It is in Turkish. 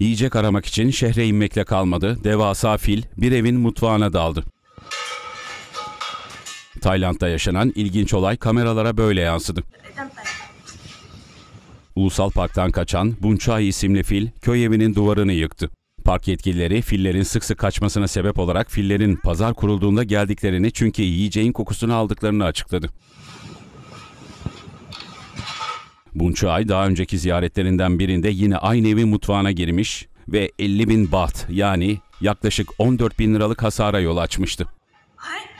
Yiyecek aramak için şehre inmekle kalmadı, devasa fil bir evin mutfağına daldı. Tayland'da yaşanan ilginç olay kameralara böyle yansıdı. Ulusal parktan kaçan Bunchai isimli fil köy evinin duvarını yıktı. Park yetkilileri fillerin sık sık kaçmasına sebep olarak fillerin pazar kurulduğunda geldiklerini çünkü yiyeceğin kokusunu aldıklarını açıkladı. Bunçay daha önceki ziyaretlerinden birinde yine aynı evin mutfağına girmiş ve 50 bin baht yani yaklaşık 14 bin liralık hasara yol açmıştı. What?